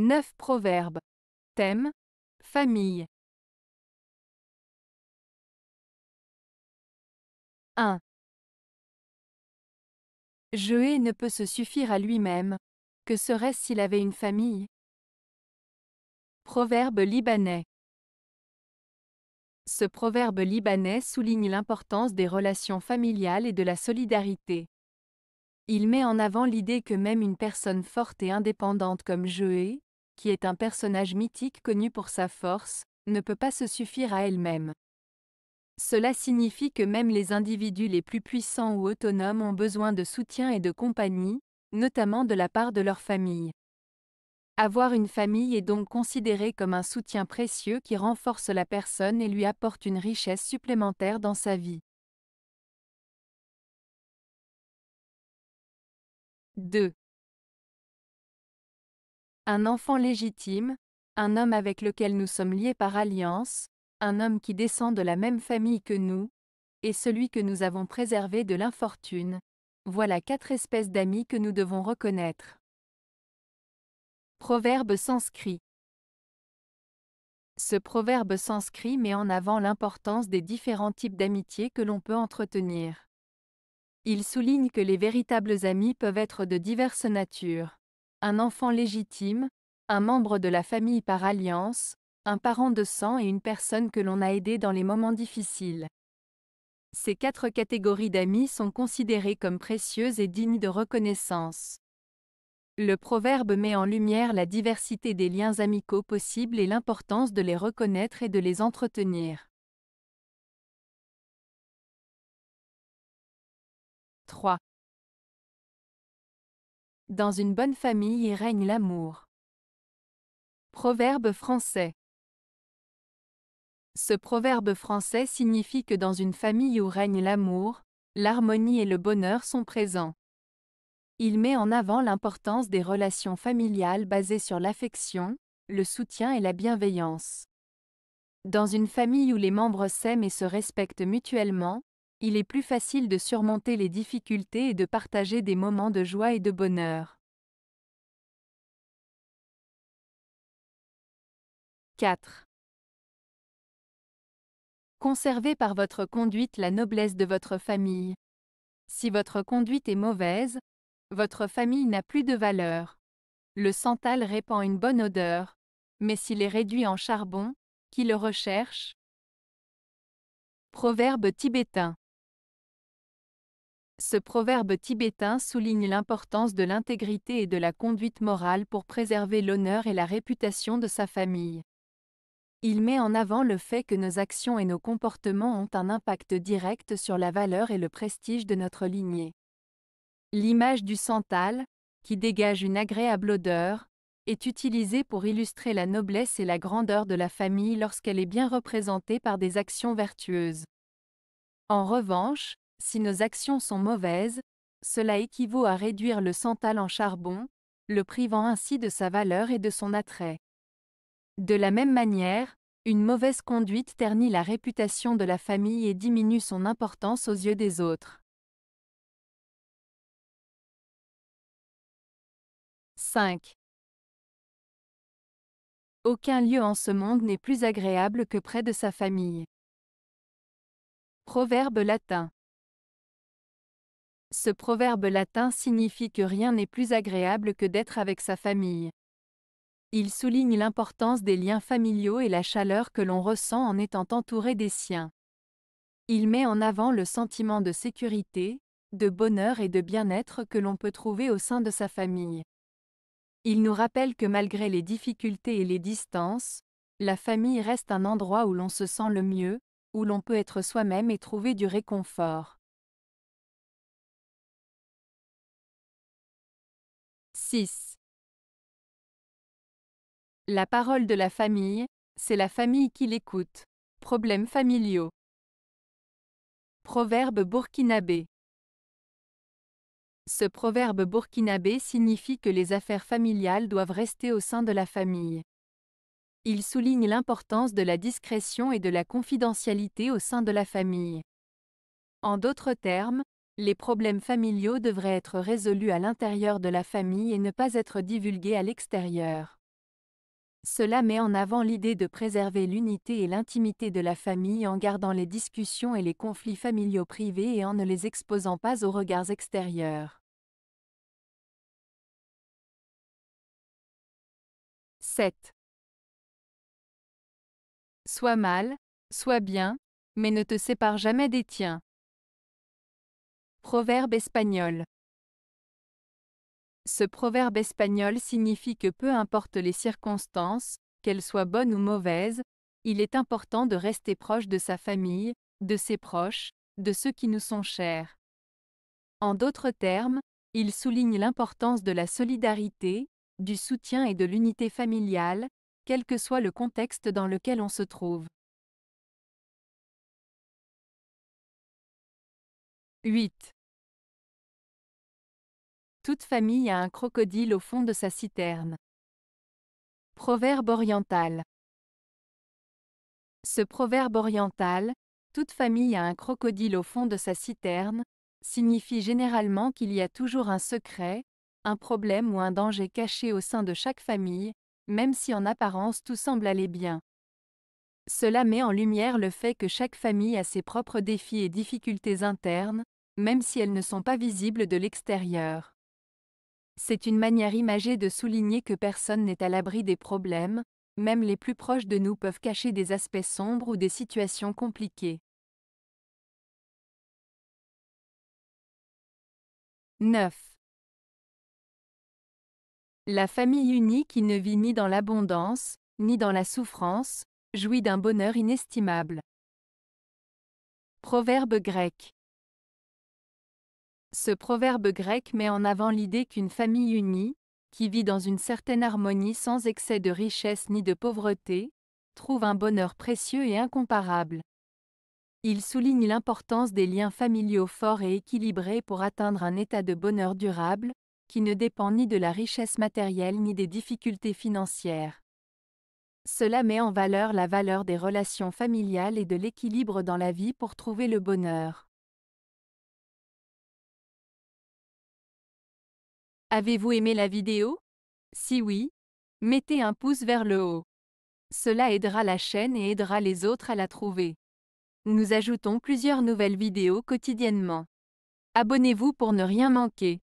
9 proverbes. Thème Famille. 1. Joé ne peut se suffire à lui-même. Que serait-ce s'il avait une famille Proverbe libanais. Ce proverbe libanais souligne l'importance des relations familiales et de la solidarité. Il met en avant l'idée que même une personne forte et indépendante comme Joé qui est un personnage mythique connu pour sa force, ne peut pas se suffire à elle-même. Cela signifie que même les individus les plus puissants ou autonomes ont besoin de soutien et de compagnie, notamment de la part de leur famille. Avoir une famille est donc considéré comme un soutien précieux qui renforce la personne et lui apporte une richesse supplémentaire dans sa vie. 2 un enfant légitime, un homme avec lequel nous sommes liés par alliance, un homme qui descend de la même famille que nous, et celui que nous avons préservé de l'infortune. Voilà quatre espèces d'amis que nous devons reconnaître. Proverbe sanscrit Ce proverbe sanscrit met en avant l'importance des différents types d'amitié que l'on peut entretenir. Il souligne que les véritables amis peuvent être de diverses natures un enfant légitime, un membre de la famille par alliance, un parent de sang et une personne que l'on a aidée dans les moments difficiles. Ces quatre catégories d'amis sont considérées comme précieuses et dignes de reconnaissance. Le proverbe met en lumière la diversité des liens amicaux possibles et l'importance de les reconnaître et de les entretenir. 3. Dans une bonne famille règne l'amour. Proverbe français. Ce proverbe français signifie que dans une famille où règne l'amour, l'harmonie et le bonheur sont présents. Il met en avant l'importance des relations familiales basées sur l'affection, le soutien et la bienveillance. Dans une famille où les membres s'aiment et se respectent mutuellement, il est plus facile de surmonter les difficultés et de partager des moments de joie et de bonheur. 4. Conservez par votre conduite la noblesse de votre famille. Si votre conduite est mauvaise, votre famille n'a plus de valeur. Le santal répand une bonne odeur, mais s'il est réduit en charbon, qui le recherche Proverbe tibétain ce proverbe tibétain souligne l'importance de l'intégrité et de la conduite morale pour préserver l'honneur et la réputation de sa famille. Il met en avant le fait que nos actions et nos comportements ont un impact direct sur la valeur et le prestige de notre lignée. L'image du santal, qui dégage une agréable odeur, est utilisée pour illustrer la noblesse et la grandeur de la famille lorsqu'elle est bien représentée par des actions vertueuses. En revanche, si nos actions sont mauvaises, cela équivaut à réduire le santal en charbon, le privant ainsi de sa valeur et de son attrait. De la même manière, une mauvaise conduite ternit la réputation de la famille et diminue son importance aux yeux des autres. 5. Aucun lieu en ce monde n'est plus agréable que près de sa famille. Proverbe latin. Ce proverbe latin signifie que rien n'est plus agréable que d'être avec sa famille. Il souligne l'importance des liens familiaux et la chaleur que l'on ressent en étant entouré des siens. Il met en avant le sentiment de sécurité, de bonheur et de bien-être que l'on peut trouver au sein de sa famille. Il nous rappelle que malgré les difficultés et les distances, la famille reste un endroit où l'on se sent le mieux, où l'on peut être soi-même et trouver du réconfort. 6. La parole de la famille, c'est la famille qui l'écoute. Problèmes familiaux. Proverbe burkinabé. Ce proverbe burkinabé signifie que les affaires familiales doivent rester au sein de la famille. Il souligne l'importance de la discrétion et de la confidentialité au sein de la famille. En d'autres termes, les problèmes familiaux devraient être résolus à l'intérieur de la famille et ne pas être divulgués à l'extérieur. Cela met en avant l'idée de préserver l'unité et l'intimité de la famille en gardant les discussions et les conflits familiaux privés et en ne les exposant pas aux regards extérieurs. 7. Sois mal, sois bien, mais ne te sépare jamais des tiens. Proverbe espagnol. Ce proverbe espagnol signifie que peu importe les circonstances, qu'elles soient bonnes ou mauvaises, il est important de rester proche de sa famille, de ses proches, de ceux qui nous sont chers. En d'autres termes, il souligne l'importance de la solidarité, du soutien et de l'unité familiale, quel que soit le contexte dans lequel on se trouve. 8. Toute famille a un crocodile au fond de sa citerne. Proverbe oriental. Ce proverbe oriental, toute famille a un crocodile au fond de sa citerne, signifie généralement qu'il y a toujours un secret, un problème ou un danger caché au sein de chaque famille, même si en apparence tout semble aller bien. Cela met en lumière le fait que chaque famille a ses propres défis et difficultés internes, même si elles ne sont pas visibles de l'extérieur. C'est une manière imagée de souligner que personne n'est à l'abri des problèmes, même les plus proches de nous peuvent cacher des aspects sombres ou des situations compliquées. 9. La famille unie qui ne vit ni dans l'abondance, ni dans la souffrance, jouit d'un bonheur inestimable. Proverbe grec. Ce proverbe grec met en avant l'idée qu'une famille unie, qui vit dans une certaine harmonie sans excès de richesse ni de pauvreté, trouve un bonheur précieux et incomparable. Il souligne l'importance des liens familiaux forts et équilibrés pour atteindre un état de bonheur durable, qui ne dépend ni de la richesse matérielle ni des difficultés financières. Cela met en valeur la valeur des relations familiales et de l'équilibre dans la vie pour trouver le bonheur. Avez-vous aimé la vidéo Si oui, mettez un pouce vers le haut. Cela aidera la chaîne et aidera les autres à la trouver. Nous ajoutons plusieurs nouvelles vidéos quotidiennement. Abonnez-vous pour ne rien manquer.